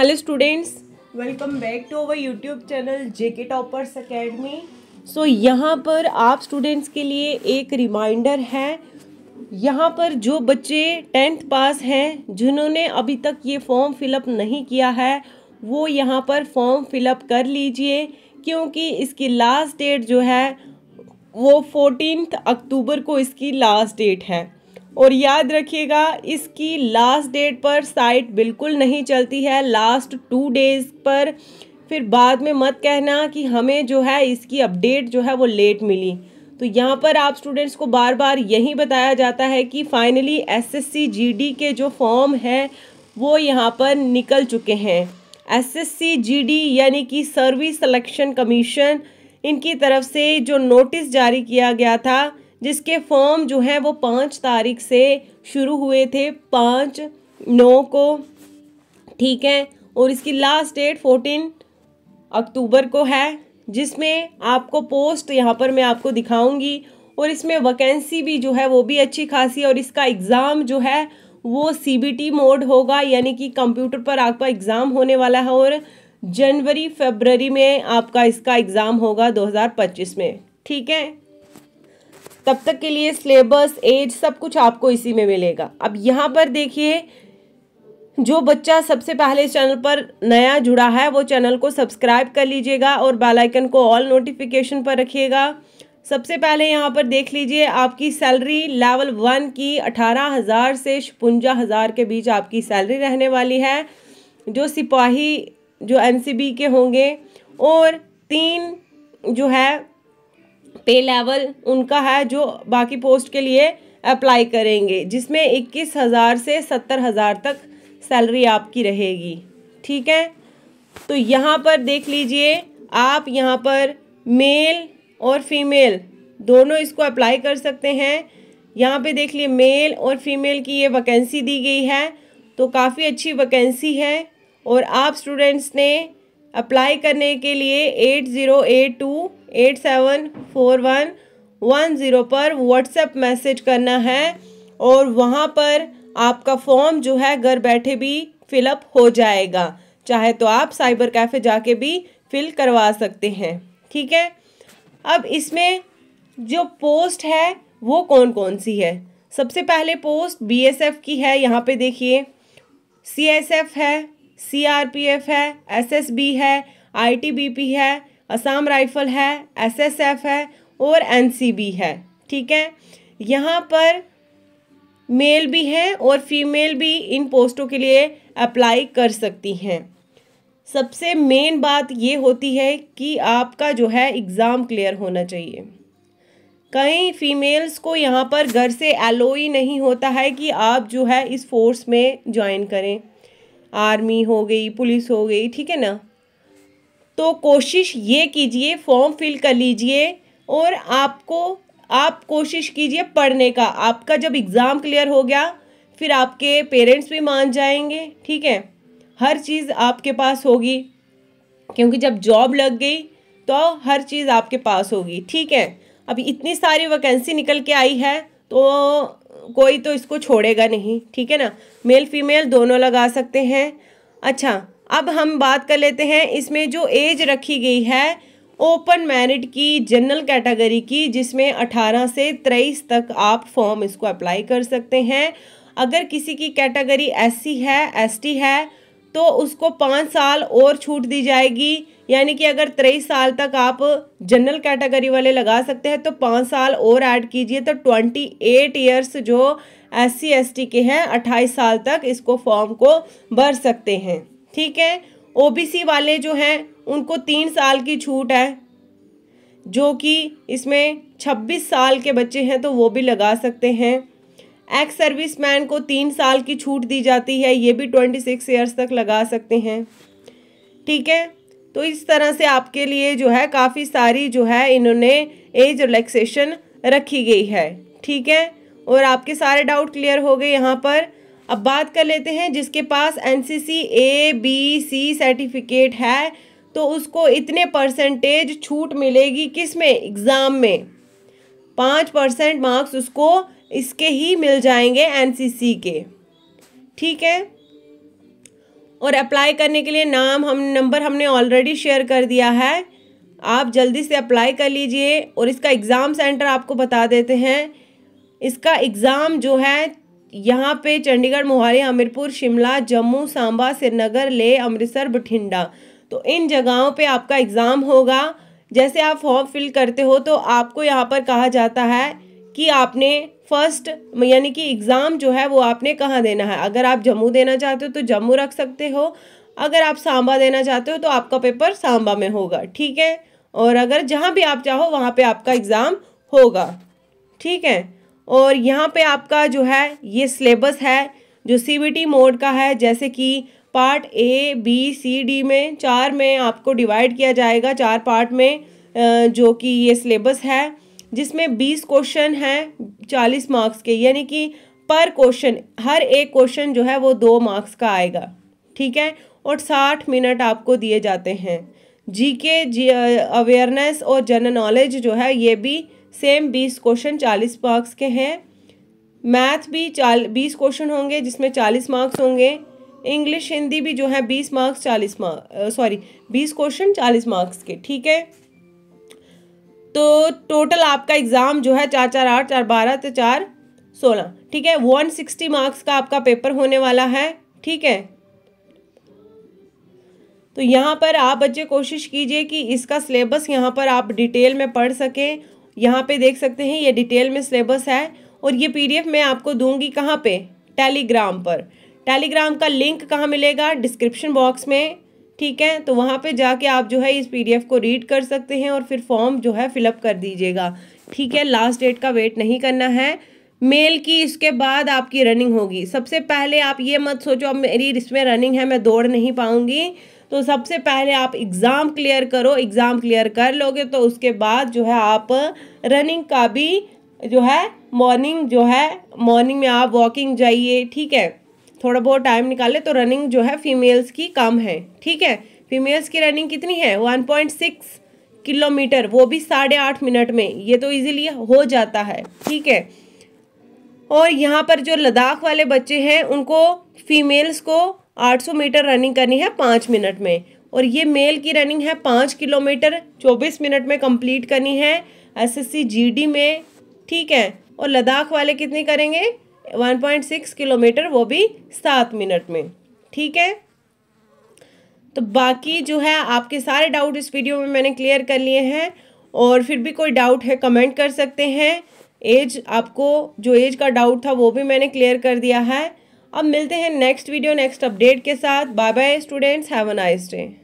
hello students welcome back to our YouTube channel JK Toppers Academy so यहाँ पर आप students के लिए एक रिमाइंडर है यहाँ पर जो बच्चे टेंथ पास हैं जिन्होंने अभी तक ये फॉर्म फिलअप नहीं किया है वो यहाँ पर फॉर्म फिलअप कर लीजिए क्योंकि इसकी लास्ट डेट जो है वो फोर्टीन अक्टूबर को इसकी लास्ट डेट है और याद रखिएगा इसकी लास्ट डेट पर साइट बिल्कुल नहीं चलती है लास्ट टू डेज़ पर फिर बाद में मत कहना कि हमें जो है इसकी अपडेट जो है वो लेट मिली तो यहाँ पर आप स्टूडेंट्स को बार बार यही बताया जाता है कि फ़ाइनली एसएससी जीडी के जो फॉर्म हैं वो यहाँ पर निकल चुके हैं एसएससी जीडी यानी कि सर्विस सिलेक्शन कमीशन इनकी तरफ से जो नोटिस जारी किया गया था जिसके फॉर्म जो हैं वो पाँच तारीख से शुरू हुए थे पाँच नौ को ठीक है और इसकी लास्ट डेट फोर्टीन अक्टूबर को है जिसमें आपको पोस्ट यहाँ पर मैं आपको दिखाऊंगी और इसमें वैकेंसी भी जो है वो भी अच्छी खासी और इसका एग्ज़ाम जो है वो सीबीटी मोड होगा यानी कि कंप्यूटर पर आपका एग्ज़ाम होने वाला है और जनवरी फरवरी में आपका इसका एग्ज़ाम होगा 2025 में ठीक है तब तक के लिए सिलेबस एज सब कुछ आपको इसी में मिलेगा अब यहाँ पर देखिए जो बच्चा सबसे पहले इस चैनल पर नया जुड़ा है वो चैनल को सब्सक्राइब कर लीजिएगा और बेल आइकन को ऑल नोटिफिकेशन पर रखिएगा सबसे पहले यहाँ पर देख लीजिए आपकी सैलरी लेवल वन की अठारह हज़ार से छपुंजा हज़ार के बीच आपकी सैलरी रहने वाली है जो सिपाही जो एनसीबी के होंगे और तीन जो है पे लेवल उनका है जो बाकी पोस्ट के लिए अप्लाई करेंगे जिसमें इक्कीस हज़ार से सत्तर हज़ार तक सैलरी आपकी रहेगी ठीक है तो यहाँ पर देख लीजिए आप यहाँ पर मेल और फीमेल दोनों इसको अप्लाई कर सकते हैं यहाँ पे देख लीजिए मेल और फीमेल की ये वैकेंसी दी गई है तो काफ़ी अच्छी वैकेंसी है और आप स्टूडेंट्स ने अप्लाई करने के लिए eight zero eight two eight seven four one one zero पर व्हाट्सएप मैसेज करना है और वहाँ पर आपका फॉर्म जो है घर बैठे भी फिलअप हो जाएगा चाहे तो आप साइबर कैफ़े जाके भी फिल करवा सकते हैं ठीक है अब इसमें जो पोस्ट है वो कौन कौन सी है सबसे पहले पोस्ट बीएसएफ की है यहाँ पे देखिए सीएसएफ है सीआरपीएफ है एसएसबी है आईटीबीपी है असम राइफल है एसएसएफ है और एनसीबी है ठीक है यहाँ पर मेल भी हैं और फीमेल भी इन पोस्टों के लिए अप्लाई कर सकती हैं सबसे मेन बात ये होती है कि आपका जो है एग्ज़ाम क्लियर होना चाहिए कई फीमेल्स को यहाँ पर घर से एलो ही नहीं होता है कि आप जो है इस फोर्स में ज्वाइन करें आर्मी हो गई पुलिस हो गई ठीक है ना तो कोशिश ये कीजिए फॉर्म फिल कर लीजिए और आपको आप कोशिश कीजिए पढ़ने का आपका जब एग्ज़ाम क्लियर हो गया फिर आपके पेरेंट्स भी मान जाएंगे ठीक है हर चीज़ आपके पास होगी क्योंकि जब जॉब लग गई तो हर चीज़ आपके पास होगी ठीक है अभी इतनी सारी वैकेंसी निकल के आई है तो कोई तो इसको छोड़ेगा नहीं ठीक है ना मेल फीमेल दोनों लगा सकते हैं अच्छा अब हम बात कर लेते हैं इसमें जो एज रखी गई है ओपन मैरिट की जनरल कैटेगरी की जिसमें 18 से 23 तक आप फॉर्म इसको अप्लाई कर सकते हैं अगर किसी की कैटेगरी एस है एस है तो उसको पाँच साल और छूट दी जाएगी यानी कि अगर तेईस साल तक आप जनरल कैटेगरी वाले लगा सकते हैं तो पाँच साल और ऐड कीजिए तो ट्वेंटी एट ईयर्स जो एस सी के हैं अट्ठाईस साल तक इसको फॉर्म को भर सकते हैं ठीक है ओबीसी वाले जो हैं उनको तीन साल की छूट है जो कि इसमें छब्बीस साल के बच्चे हैं तो वो भी लगा सकते हैं एक्स सर्विस मैन को तीन साल की छूट दी जाती है ये भी ट्वेंटी सिक्स ईयर्स तक लगा सकते हैं ठीक है तो इस तरह से आपके लिए जो है काफ़ी सारी जो है इन्होंने एज रिलैक्सेशन रखी गई है ठीक है और आपके सारे डाउट क्लियर हो गए यहाँ पर अब बात कर लेते हैं जिसके पास N C C A B C certificate है तो उसको इतने परसेंटेज छूट मिलेगी किस में एग्ज़ाम में पाँच परसेंट मार्क्स उसको इसके ही मिल जाएंगे एन सी सी के ठीक है और अप्लाई करने के लिए नाम हम नंबर हमने ऑलरेडी शेयर कर दिया है आप जल्दी से अप्लाई कर लीजिए और इसका एग्ज़ाम सेंटर आपको बता देते हैं इसका एग्ज़ाम जो है यहाँ पे चंडीगढ़ मोहाली हमीरपुर शिमला जम्मू सांबा श्रीनगर ले अमृतसर बठिंडा तो इन जगहों पे आपका एग्ज़ाम होगा जैसे आप फॉर्म फिल करते हो तो आपको यहाँ पर कहा जाता है कि आपने फर्स्ट यानी कि एग्ज़ाम जो है वो आपने कहाँ देना है अगर आप जम्मू देना चाहते हो तो जम्मू रख सकते हो अगर आप सांबा देना चाहते हो तो आपका पेपर सांबा में होगा ठीक है और अगर जहाँ भी आप चाहो वहाँ पे आपका एग्ज़ाम होगा ठीक है और यहाँ पे आपका जो है ये सिलेबस है जो सी मोड का है जैसे कि part A B C D में चार में आपको डिवाइड किया जाएगा चार पार्ट में जो कि ये सिलेबस है जिसमें बीस क्वेश्चन हैं चालीस मार्क्स के यानी कि पर क्वेश्चन हर एक क्वेश्चन जो है वो दो मार्क्स का आएगा ठीक है और साठ मिनट आपको दिए जाते हैं जी के जी अवेयरनेस और जनरल नॉलेज जो है ये भी सेम बीस क्वेश्चन चालीस मार्क्स के हैं मैथ भी चाल बीस क्वेश्चन होंगे जिसमें चालीस मार्क्स होंगे इंग्लिश हिंदी भी जो है बीस मार्क्स चालीस मार्क्स सॉरी बीस क्वेश्चन चालीस मार्क्स के ठीक है तो टोटल आपका एग्ज़ाम जो है चार चार आठ चार बारह तो चार सोलह ठीक है वन सिक्सटी मार्क्स का आपका पेपर होने वाला है ठीक है तो यहाँ पर आप बच्चे कोशिश कीजिए कि इसका सिलेबस यहाँ पर आप डिटेल में पढ़ सकें यहाँ पे देख सकते हैं ये डिटेल में सिलेबस है और ये पीडीएफ मैं आपको दूंगी कहाँ पे टेलीग्राम पर टेलीग्राम का लिंक कहाँ मिलेगा डिस्क्रिप्शन बॉक्स में ठीक है तो वहाँ पे जाके आप जो है इस पीडीएफ को रीड कर सकते हैं और फिर फॉर्म जो है फिलअप कर दीजिएगा ठीक है लास्ट डेट का वेट नहीं करना है मेल की इसके बाद आपकी रनिंग होगी सबसे पहले आप ये मत सोचो अब मेरी इसमें रनिंग है मैं दौड़ नहीं पाऊँगी तो सबसे पहले आप एग्ज़ाम क्लियर करो एग्ज़ाम क्लियर कर लोगे तो उसके बाद जो है आप रनिंग का भी जो है मॉर्निंग जो है मॉर्निंग में आप वॉकिंग जाइए ठीक है थोड़ा बहुत टाइम निकाले तो रनिंग जो है फीमेल्स की कम है ठीक है फीमेल्स की रनिंग कितनी है वन पॉइंट सिक्स किलोमीटर वो भी साढ़े आठ मिनट में ये तो इजीली हो जाता है ठीक है और यहाँ पर जो लद्दाख वाले बच्चे हैं उनको फीमेल्स को 800 मीटर रनिंग करनी है पाँच मिनट में और ये मेल की रनिंग है पाँच किलोमीटर चौबीस मिनट में कंप्लीट करनी है एसएससी जीडी में ठीक है और लद्दाख वाले कितनी करेंगे 1.6 किलोमीटर वो भी सात मिनट में ठीक है तो बाकी जो है आपके सारे डाउट इस वीडियो में मैंने क्लियर कर लिए हैं और फिर भी कोई डाउट है कमेंट कर सकते हैं एज आपको जो एज का डाउट था वो भी मैंने क्लियर कर दिया है अब मिलते हैं नेक्स्ट वीडियो नेक्स्ट अपडेट के साथ bye bye students have a nice day